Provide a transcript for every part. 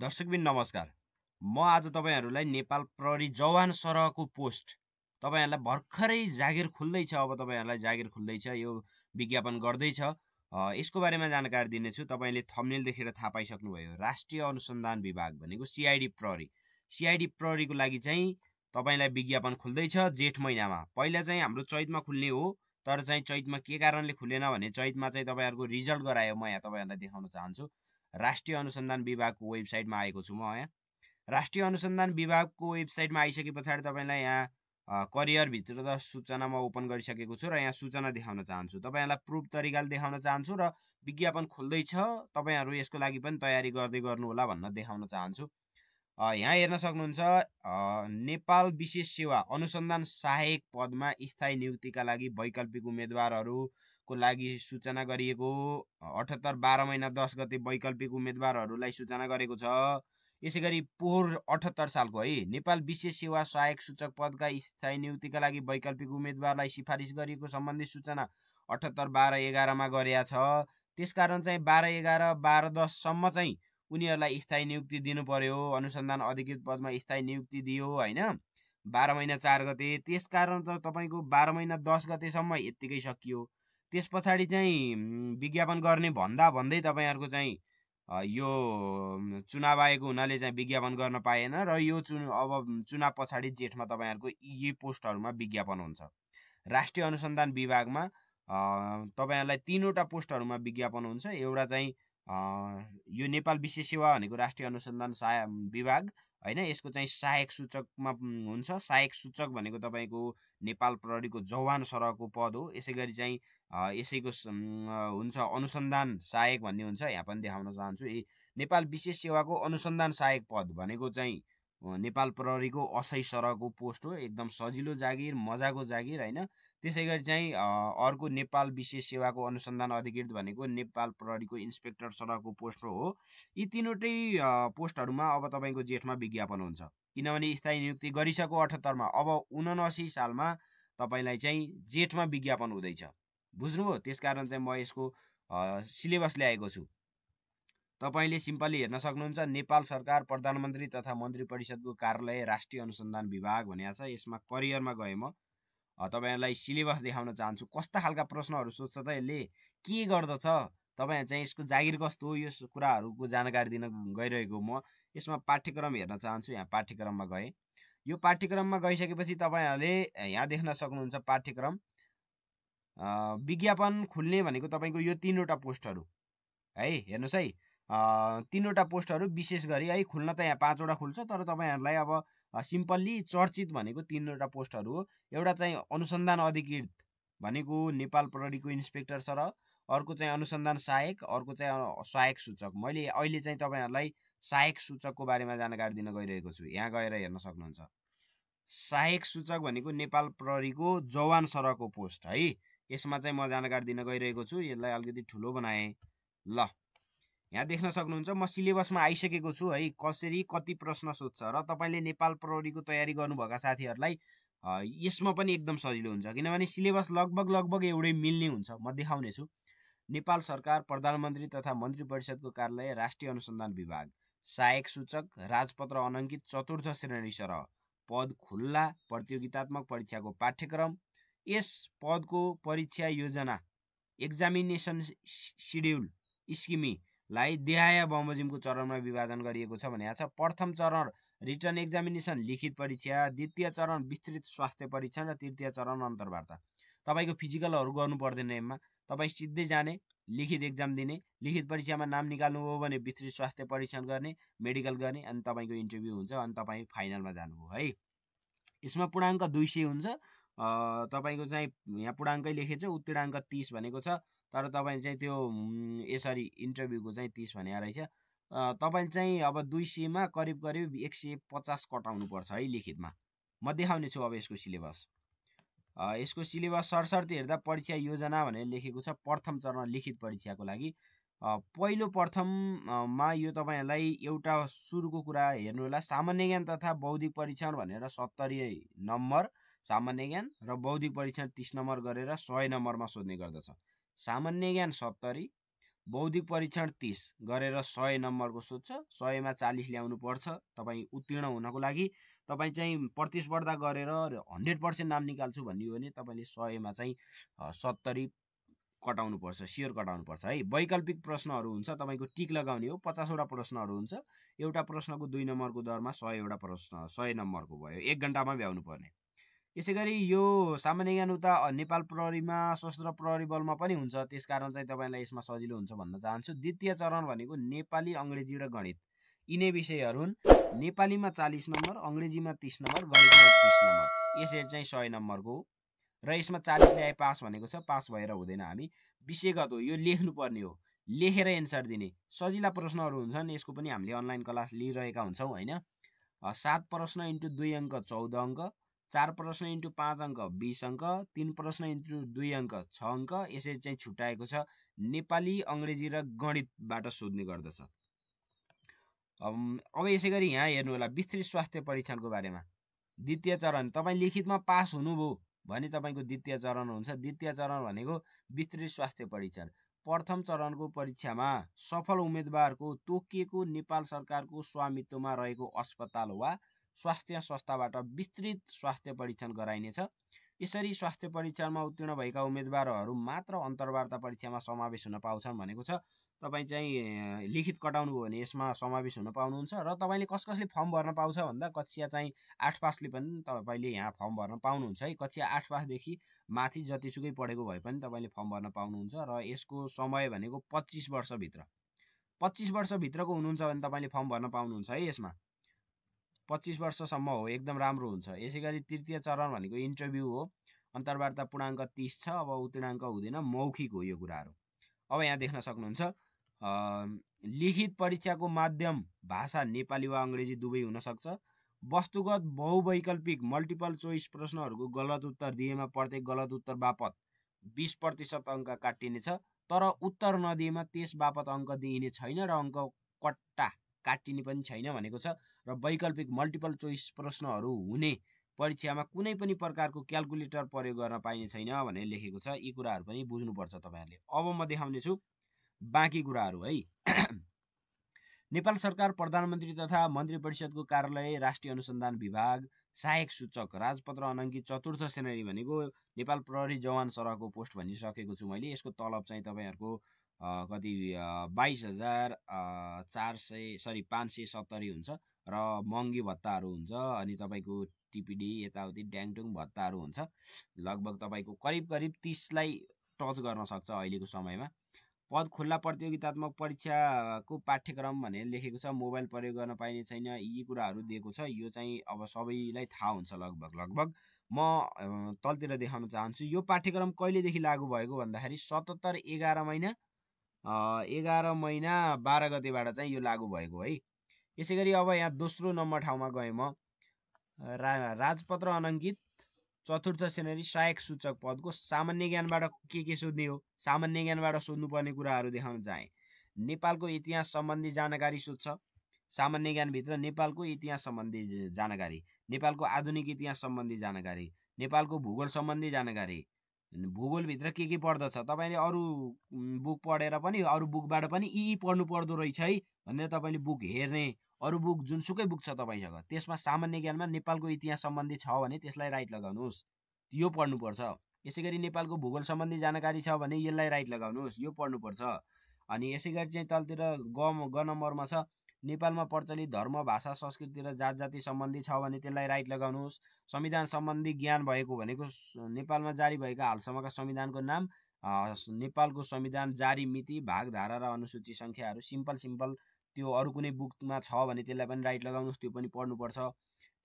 दर्शकबिन नमस्कार म आज तपाईँहरूलाई नेपाल प्रहरी जवान सरहको पोस्ट तपाईँहरूलाई भर्खरै जागिर खुल्दैछ अब तपाईँहरूलाई जागिर खुल्दैछ यो विज्ञापन गर्दैछ यसको बारेमा जानकारी दिनेछु तपाईँले थम्नेल देखेर थाहा पाइसक्नुभयो राष्ट्रिय अनुसन्धान विभाग भनेको सिआइडी प्रहरी सिआइडी प्रहरीको लागि चाहिँ तपाईँलाई विज्ञापन खुल्दैछ जेठ महिनामा पहिला चाहिँ हाम्रो चैतमा खुल्ने हो तर चाहिँ चैतमा के कारणले खुलेन भने चैतमा चाहिँ तपाईँहरूको रिजल्ट गरायो म यहाँ तपाईँहरूलाई देखाउन चाहन्छु राष्ट्रिय अनुसन्धान विभागको वेबसाइटमा आएको छु म यहाँ राष्ट्रिय अनुसन्धान विभागको वेबसाइटमा आइसके पछाडि तपाईँलाई यहाँ करियरभित्र त सूचना म ओपन गरिसकेको छु र यहाँ सूचना देखाउन चाहन्छु तपाईँहरूलाई प्रुफ तरिकाले देखाउन चाहन्छु र विज्ञापन खुल्दैछ तपाईँहरू यसको लागि पनि तयारी गर्दै गर्नुहोला भन्न देखाउन चाहन्छु यहाँ हेर्न सक्नुहुन्छ नेपाल विशेष सेवा अनुसन्धान सहायक पदमा स्थायी नियुक्तिका लागि वैकल्पिक उम्मेदवारहरू को लागि सूचना गरिएको अठहत्तर बाह्र महिना दस गते वैकल्पिक उम्मेदवारहरूलाई सूचना गरेको छ यसै गरी पोहोर अठहत्तर सालको है नेपाल विशेष सेवा सहायक सूचक पदका स्थायी नियुक्तिका लागि वैकल्पिक उम्मेदवारलाई सिफारिस गरिएको सम्बन्धी सूचना अठहत्तर बाह्र एघारमा गरेका छ त्यसकारण चाहिँ बाह्र एघार बाह्र दससम्म चाहिँ उनीहरूलाई स्थायी नियुक्ति दिनु पर्यो अनुसन्धान अधिकृत पदमा स्थायी नियुक्ति दियो होइन बाह्र महिना चार गते त्यसकारण त तपाईँको बाह्र महिना दस गतेसम्म यत्तिकै सकियो त्यस पछाडि चाहिँ विज्ञापन गर्ने भन्दा भन्दै तपाईँहरूको चाहिँ यो चुनाव आएको हुनाले चाहिँ विज्ञापन गर्न पाएन र यो चुन अब चुनाव पछाडि जेठमा तपाईँहरूको यी पोस्टहरूमा विज्ञापन हुन्छ राष्ट्रिय अनुसन्धान विभागमा तपाईँहरूलाई तिनवटा पोस्टहरूमा विज्ञापन हुन्छ एउटा चाहिँ यो नेपाल विशेष सेवा भनेको राष्ट्रिय अनुसन्धान सहाय विभाग होइन यसको चाहिँ सहायक सूचकमा हुन्छ सहायक सूचक भनेको तपाईँको नेपाल प्रहरीको जवान सरहको पद हो यसै गरी चाहिँ यसैको हुन्छ अनुसन्धान सहायक भन्ने हुन्छ यहाँ पनि देखाउन चाहन्छु ए नेपाल विशेष सेवाको अनुसन्धान सहायक पद भनेको चाहिँ नेपाल प्रहरीको असै सरहको पोस्ट हो एकदम सजिलो जागिर मजाको जागिर होइन त्यसै गरी चाहिँ अर्को नेपाल विशेष सेवाको अनुसन्धान अधिकृत भनेको नेपाल प्रहरीको इन्सपेक्टर सरहको पोस्ट हो यी तिनवटै पोस्टहरूमा अब तपाईँको जेठमा विज्ञापन हुन्छ किनभने स्थायी नियुक्ति गरिसक्यो अठहत्तरमा अब उनासी सालमा तपाईँलाई चाहिँ जेठमा विज्ञापन हुँदैछ बुझ्नुभयो त्यसकारण चाहिँ म यसको सिलेबस ल्याएको छु तपाईँले सिम्पली हेर्न सक्नुहुन्छ नेपाल सरकार प्रधानमन्त्री तथा मन्त्री परिषदको कार्यालय राष्ट्रिय अनुसन्धान विभाग भनिएको छ यसमा करियरमा गएँ म तपाईँहरूलाई सिलेबस देखाउन चाहन्छु कस्ता खालका प्रश्नहरू सोध्छ त यसले के गर्दछ तपाईँहरू चाहिँ यसको जागिर कस्तो हो यो कुराहरूको जानकारी दिन गइरहेको म यसमा पाठ्यक्रम हेर्न चाहन्छु यहाँ पाठ्यक्रममा गएँ यो पाठ्यक्रममा गइसकेपछि तपाईँहरूले यहाँ देख्न सक्नुहुन्छ पाठ्यक्रम विज्ञापन खुल्ने भनेको तपाईँको यो तिनवटा पोस्टहरू है हेर्नुहोस् है तिनवटा पोस्टहरू विशेष गरी है खुल्न त यहाँ पाँचवटा खुल्छ तर तपाईँहरूलाई अब सिम्पल्ली चर्चित भनेको तिनवटा पोस्टहरू हो एउटा चाहिँ अनुसन्धान अधिकृत भनेको नेपाल प्रहरीको इन्सपेक्टर छ र अर्को चाहिँ अनुसन्धान सहायक अर्को चाहिँ सहायक सूचक मैले अहिले चाहिँ तपाईँहरूलाई सहायक सूचकको बारेमा जानकारी दिन गइरहेको छु यहाँ गएर हेर्न सक्नुहुन्छ सहायक सूचक भनेको नेपाल प्रहरीको जवान सरको पोस्ट है यसमा चाहिँ म जानकारी दिन गइरहेको छु यसलाई अलिकति ठुलो बनाएँ ल यहाँ देख्न सक्नुहुन्छ म सिलेबसमा आइसकेको छु है कसरी कति प्रश्न सोध्छ र तपाईँले नेपाल प्रहरीको तयारी गर्नुभएका साथीहरूलाई यसमा पनि एकदम सजिलो हुन्छ किनभने सिलेबस लगभग लगभग एउटै मिल्ने हुन्छ म देखाउनेछु नेपाल सरकार प्रधानमन्त्री तथा मन्त्री परिषदको कार्यालय राष्ट्रिय अनुसन्धान विभाग सहायक सूचक राजपत्र अनङ्कित चतुर्थ श्रेणी सरह पद खुल्ला प्रतियोगितात्मक परीक्षाको पाठ्यक्रम यस पदको परीक्षा योजना एक्जामिनेसन सिड्युल स्किमी लाई देहाय बमोजिमको चरणमा विभाजन गरिएको छ भनेको छ प्रथम चरण रिटर्न एक्जामिनेसन लिखित परीक्षा द्वितीय चरण विस्तृत स्वास्थ्य परीक्षण र तृतीय चरण अन्तर्वार्ता तपाईँको फिजिकलहरू गर्नु पर्दैन एममा तपाईँ सिधै जाने लिखित एक्जाम दिने लिखित परीक्षामा नाम निकाल्नु हो भने विस्तृत स्वास्थ्य परीक्षण गर्ने मेडिकल गर्ने अनि तपाईँको इन्टरभ्यू हुन्छ अनि तपाईँ फाइनलमा जानुभयो है यसमा पूर्णाङ्क दुई सय हुन्छ तपाईँको चाहिँ यहाँ पूर्णाङ्कै लेखेको छ उत्तीर्णाङ्क तिस भनेको छ तर तपाईँ चाहिँ त्यो यसरी इन्टरभ्यूको चाहिँ तिस भने रहेछ तपाईँले चाहिँ अब दुई सयमा करिब करिब एक सय पचास कटाउनुपर्छ है लिखितमा म देखाउने छु अब यसको सिलेबस यसको सिलेबस सरसर्ती हेर्दा परीक्षा योजना भनेर लेखेको छ प्रथम चरण लिखित परीक्षाको लागि पहिलो प्रथममा यो तपाईँहरूलाई एउटा सुरुको कुरा हेर्नु होला सामान्य ज्ञान तथा बौद्धिक परीक्षण भनेर सत्तरी नम्बर सामान्य ज्ञान र बौद्धिक परीक्षण तिस नम्बर गरेर सय नम्बरमा सोध्ने गर्दछ सामान्य ज्ञान सत्तरी बौद्धिक परीक्षण तिस गरेर सय नम्बरको सोध्छ सयमा चालिस ल्याउनु पर्छ तपाईँ उत्तीर्ण हुनको लागि तपाईँ चाहिँ प्रतिस्पर्धा गरेर हन्ड्रेड पर्सेन्ट नाम निकाल्छु भन्ने भने तपाईँले सयमा चाहिँ सत्तरी कटाउनुपर्छ स्योर पर्छ है वैकल्पिक प्रश्नहरू हुन्छ तपाईँको टिक लगाउने हो पचासवटा प्रश्नहरू हुन्छ एउटा प्रश्नको दुई नम्बरको दरमा सयवटा प्रश्न सय नम्बरको भयो एक घन्टामा भ्याउनु पर्ने यसै गरी यो सामान्य ज्ञान उता नेपाल प्रहरीमा सशस्त्र प्रहरी बलमा पनि हुन्छ त्यस कारण चाहिँ तपाईँलाई यसमा सजिलो हुन्छ भन्न चाहन्छु द्वितीय चरण भनेको नेपाली अङ्ग्रेजी र गणित यिनै विषयहरू हुन् नेपालीमा चालिस नम्बर अङ्ग्रेजीमा तिस नम्बर गणितमा तिस नम्बर यसरी चाहिँ सय नम्बरको हो र यसमा चालिस ल्याए पास भनेको छ पास भएर हुँदैन हामी विषयगत हो यो लेख्नुपर्ने हो लेखेर एन्सर दिने सजिला प्रश्नहरू हुन्छन् यसको पनि हामीले अनलाइन क्लास लिइरहेका हुन्छौँ होइन सात प्रश्न इन्टु दुई अङ्क चौध अङ्क चार प्रश्न इन्टु पाँच अङ्क बिस अङ्क तिन प्रश्न इन्टु दुई अङ्क छ अङ्क यसरी चाहिँ छुट्याएको छ नेपाली अङ्ग्रेजी र गणितबाट सोध्ने गर्दछ अब यसै गरी यहाँ हेर्नु होला विस्तृत स्वास्थ्य परीक्षणको बारेमा द्वितीय चरण तपाईँ लिखितमा पास हुनुभयो भने तपाईँको द्वितीय चरण हुन्छ द्वितीय चरण भनेको विस्तृत स्वास्थ्य परीक्षण प्रथम चरणको परीक्षामा सफल उम्मेदवारको तोकिएको नेपाल सरकारको स्वामित्वमा रहेको अस्पताल वा स्वास्थ्य संस्थाबाट विस्तृत स्वास्थ्य परीक्षण गराइनेछ यसरी स्वास्थ्य परीक्षणमा उत्तीर्ण भएका उम्मेदवारहरू मात्र अन्तर्वार्ता परीक्षामा समावेश हुन पाउँछन् भनेको छ तपाईँ चाहिँ लिखित कटाउनुभयो भने यसमा समावेश हुन पाउनुहुन्छ र तपाईँले कस कसले फर्म भर्न पाउँछ भन्दा कक्षा चाहिँ आठ पासले पनि तपाईँले यहाँ फर्म भर्न पाउनुहुन्छ है कक्षा आठ पासदेखि माथि जतिसुकै पढेको भए पनि तपाईँले फर्म भर्न पाउनुहुन्छ र यसको समय भनेको पच्चिस वर्षभित्र पच्चिस वर्षभित्रको हुनुहुन्छ भने तपाईँले फर्म भर्न पाउनुहुन्छ है यसमा पच्चिस वर्षसम्म हो एकदम राम्रो हुन्छ यसै गरी तृतीय चरण भनेको इन्टरभ्यू हो अन्तर्वार्ता पूर्णाङ्क तिस छ अब उत्तीर्णाङ्क हुँदैन मौखिक हो यो कुराहरू अब यहाँ देख्न सक्नुहुन्छ लिखित परीक्षाको माध्यम भाषा नेपाली वा अङ्ग्रेजी दुवै हुनसक्छ वस्तुगत बहुवैकल्पिक मल्टिपल चोइस प्रश्नहरूको गलत उत्तर दिएमा प्रत्येक गलत उत्तर बापत बिस प्रतिशत अङ्क काटिनेछ तर उत्तर नदिएमा त्यस बापत अङ्क दिइने छैन र अङ्क कट्टा काटिने पनि छैन भनेको छ र वैकल्पिक मल्टिपल चोइस प्रश्नहरू हुने परीक्षामा कुनै पनि प्रकारको क्यालकुलेटर प्रयोग गर्न पाइने छैन भनेर लेखेको छ यी कुराहरू पनि बुझ्नुपर्छ तपाईँहरूले अब म देखाउनेछु बाँकी कुराहरू है नेपाल सरकार प्रधानमन्त्री तथा मन्त्री परिषदको कार्यालय राष्ट्रिय अनुसन्धान विभाग सहायक सूचक राजपत्र अनङ्कित चतुर्थ श्रेणी भनेको नेपाल प्रहरी जवान सरहको पोस्ट भनिसकेको छु मैले यसको तलब चाहिँ तपाईँहरूको कति बाइस हजार चार सय सरी पाँच सय सत्तरी हुन्छ र महँगी भत्ताहरू हुन्छ अनि तपाईँको टिपिडी यताउति ड्याङटुङ भत्ताहरू हुन्छ लगभग तपाईँको करिब करिब तिसलाई टच गर्न सक्छ अहिलेको समयमा पद खुल्ला प्रतियोगितात्मक परीक्षाको पाठ्यक्रम भनेर लेखेको छ मोबाइल प्रयोग गर्न पाइने छैन यी कुराहरू दिएको छ यो चाहिँ अब सबैलाई थाहा हुन्छ लगभग लगभग म तलतिर देखाउन चाहन्छु यो पाठ्यक्रम कहिलेदेखि लागू भएको भन्दाखेरि सतहत्तर एघार महिना एघार महिना बाह्र गतेबाट चाहिँ यो लागू भएको है यसै गरी अब यहाँ दोस्रो नम्बर ठाउँमा गएँ म रा राजपत्र अनङ्कित चतुर्थ श्रेणी सहायक सूचक पदको सामान्य ज्ञानबाट के के सोध्ने हो सामान्य ज्ञानबाट सोध्नुपर्ने कुराहरू देखाउन चाहे नेपालको इतिहास सम्बन्धी जानकारी सोध्छ सामान्य ज्ञानभित्र नेपालको इतिहास सम्बन्धी जानकारी नेपालको आधुनिक इतिहास सम्बन्धी जानकारी नेपालको भूगोल सम्बन्धी जानकारी भूगोलभित्र के के पढ्दछ तपाईँले अरू बुक पढेर पनि अरू बुकबाट पनि यी पढ्नु पर्दो रहेछ है भनेर तपाईँले बुक हेर्ने अरू बुक जुनसुकै बुक छ तपाईँसँग त्यसमा सामान्य ज्ञानमा नेपालको इतिहास सम्बन्धी छ भने त्यसलाई राइट लगाउनुहोस् यो पढ्नुपर्छ यसै गरी नेपालको भूगोल सम्बन्धी जानकारी छ भने यसलाई राइट लगाउनुहोस् यो पढ्नुपर्छ अनि यसै गरी चाहिँ तलतिर ग ग नम्बरमा छ नेपालमा प्रचलित धर्म भाषा संस्कृति र जात जाति सम्बन्धी छ भने त्यसलाई राइट लगाउनुहोस् संविधान सम्बन्धी ज्ञान भएको भनेको नेपालमा जारी भएका हालसम्मका संविधानको नाम नेपालको संविधान जारी मिति भागधारा र अनुसूची सङ्ख्याहरू सिम्पल सिम्पल त्यो अरू कुनै बुकमा छ भने त्यसलाई पनि राइट लगाउनुहोस् त्यो पनि पढ्नुपर्छ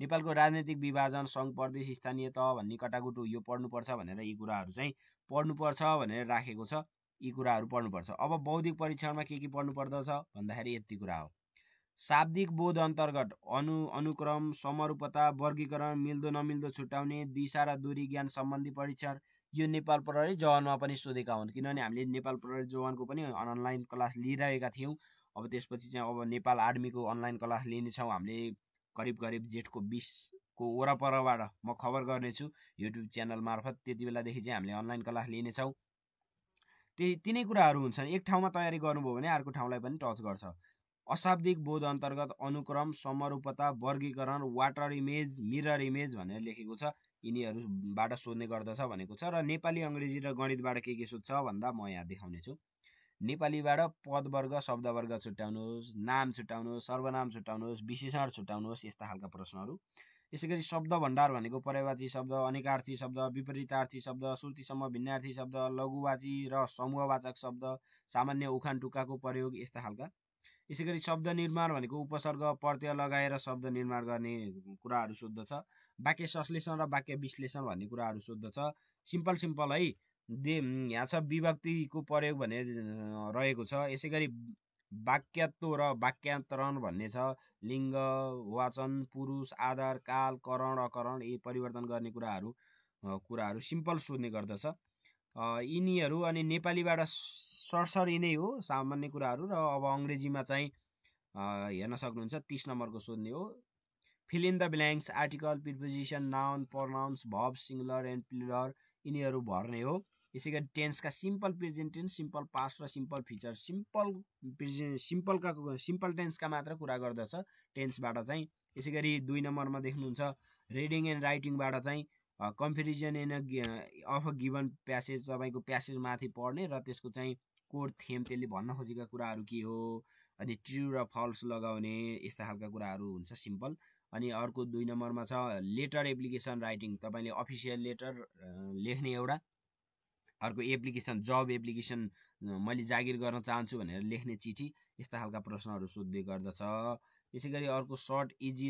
नेपालको राजनैतिक विभाजन सङ्घ प्रदेश स्थानीय तह भन्ने कटाकुटु यो पढ्नुपर्छ भनेर यी कुराहरू चाहिँ पढ्नुपर्छ भनेर राखेको छ यी कुराहरू पढ्नुपर्छ अब बौद्धिक परीक्षणमा के के पढ्नु पर्दछ भन्दाखेरि यति कुरा हो शाब्दिक बोध अन्तर्गत अनु अनुक्रम समरूपता वर्गीकरण मिल्दो नमिल्दो छुट्याउने दिशा र दूरी ज्ञान सम्बन्धी परीक्षण यो नेपाल प्रहरी जवानमा पनि सोधेका हुन् किनभने हामीले नेपाल प्रहरी जवानको पनि अनलाइन क्लास लिइरहेका थियौँ अब त्यसपछि चाहिँ अब नेपाल आर्मीको अनलाइन क्लास लिनेछौँ हामीले करिब करिब जेठको बिसको वरपरबाट म खबर गर्नेछु युट्युब च्यानल मार्फत त्यति बेलादेखि चाहिँ हामीले अनलाइन क्लास लिनेछौँ त्यही तिनै कुराहरू हुन्छन् एक ठाउँमा तयारी गर्नुभयो भने अर्को ठाउँलाई पनि टच गर्छ अशाब्दिक बोध अन्तर्गत अनुक्रम समरूपता वर्गीकरण वाटर इमेज मिरर इमेज भनेर लेखेको छ यिनीहरूबाट सोध्ने गर्दछ भनेको छ र नेपाली अङ्ग्रेजी र गणितबाट के के सोध्छ भन्दा म यहाँ देखाउनेछु नेपालीबाट पदवर्ग शब्दवर्ग छुट्याउनुहोस् नाम छुट्याउनुहोस् सर्वनाम छुट्याउनुहोस् विशेषण छुट्याउनुहोस् यस्ता खालका प्रश्नहरू यसै गरी शब्द भण्डार भनेको पर्यावाची शब्द अनेकार्थी शब्द विपरीतार्थी शब्द श्रुतिसम्म भिन्नार्थी शब्द लघुवाची र समूहवाचक शब्द सामान्य उखान टुक्काको प्रयोग यस्ता खालका यसै गरी शब्द निर्माण भनेको उपसर्ग प्रत्यय लगाएर शब्द निर्माण गर्ने कुराहरू सोद्धछ वाक्य संश्लेषण र वाक्य विश्लेषण भन्ने कुराहरू सोद्धछ सिम्पल सिम्पल है दे यहाँ छ विभक्तिको प्रयोग भने रहेको छ यसै गरी वाक्यत्व र वाक्यान्तरण भन्ने छ लिङ्ग वाचन पुरुष आधार काल करण अकरण यी परिवर्तन गर्ने कुराहरू कुराहरू सिम्पल सोध्ने गर्दछ यिनीहरू अनि नेपालीबाट सरसरी नै हो सामान्य कुराहरू र अब अङ्ग्रेजीमा चाहिँ हेर्न सक्नुहुन्छ तिस नम्बरको सोध्ने हो fill in the blanks article preposition noun pronouns verb singular and plural यिनीहरू भर्ने हो यसै गरी टेन्सका simple present tense simple past र सिम्पल फिचर सिम्पल प्रेजे सिम्पलका सिम्पल टेन्सका मात्र कुरा गर्दछ टेन्सबाट चाहिँ यसै गरी दुई नम्बरमा देख्नुहुन्छ रिडिङ एन्ड राइटिङबाट चाहिँ comparison in of a given passage तपाईँको प्यासेज माथि पढ्ने र त्यसको चाहिँ कोर थेम त्यसले भन्न खोजेका कुराहरू के हो अनि ट्रु र फल्स लगाउने यस्ता खालका कुराहरू हुन्छ सिम्पल अनि अर्को दुई नम्बरमा छ लेटर एप्लिकेसन राइटिङ तपाईँले अफिसियल लेटर लेख्ने एउटा अर्को एप्लिकेसन जब एप्लिकेसन मैले जागिर गर्न चाहन्छु भनेर लेख्ने चिठी यस्ता खालका प्रश्नहरू सोध्दै गर्दछ यसै गरी अर्को सर्ट इजी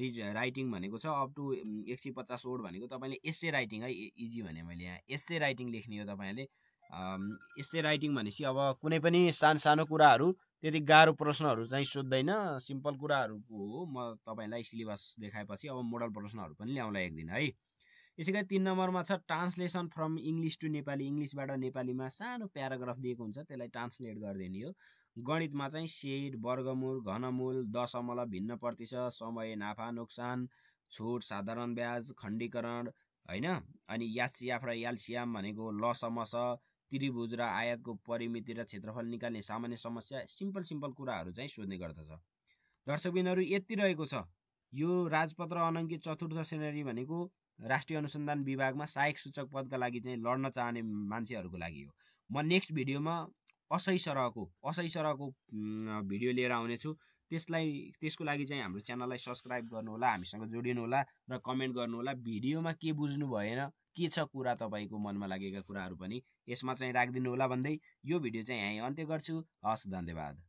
रिज राइटिङ भनेको छ अप टु एक सय पचास वर्ड भनेको तपाईँले एसए राइटिङ है इजी भने मैले यहाँ एसए राइटिङ लेख्ने हो तपाईँले एसए राइटिङ भनेपछि अब कुनै पनि सानो सानो कुराहरू त्यति गाह्रो प्रश्नहरू चाहिँ सोध्दैन सिम्पल कुराहरूको हो म तपाईँलाई सिलेबस देखाएपछि अब मोडल प्रश्नहरू पनि ल्याउँला एक दिन है यसै गरी तिन नम्बरमा छ translation from English to Nepali इङ्ग्लिसबाट नेपालीमा सानो प्याराग्राफ दिएको हुन्छ त्यसलाई ट्रान्सलेट गरिदिने हो गणितमा चाहिँ सेड वर्गमूल घनमूल दशमलव भिन्न प्रतिशत समय नाफा नोक्सान छुट साधारण ब्याज खण्डीकरण होइन अनि यासियाफ र यालसियाम भनेको लसमस त्रिभुज र आयातको परिमिति र क्षेत्रफल निकाल्ने सामान्य समस्या सिम्पल सिम्पल कुराहरू चाहिँ सोध्ने गर्दछ दर्शकबिनहरू यति रहेको छ यो राजपत्र अनङ्कित चतुर्थ श्रेणी भनेको राष्ट्रिय अनुसन्धान विभागमा सहायक सूचक पदका लागि चाहिँ लड्न चाहने मान्छेहरूको लागि हो म नेक्स्ट भिडियोमा असही सरहको असही सरहको भिडियो लिएर आउनेछु त्यसलाई त्यसको लागि चाहिँ हाम्रो च्यानललाई सब्सक्राइब गर्नुहोला हामीसँग जोडिनुहोला र कमेन्ट गर्नुहोला भिडियोमा के बुझ्नु भएन के छ कुरा तपाईँको मनमा लागेका कुराहरू पनि यसमा चाहिँ राखिदिनु होला भन्दै यो भिडियो चाहिँ यहीँ अन्त्य गर्छु हस् धन्यवाद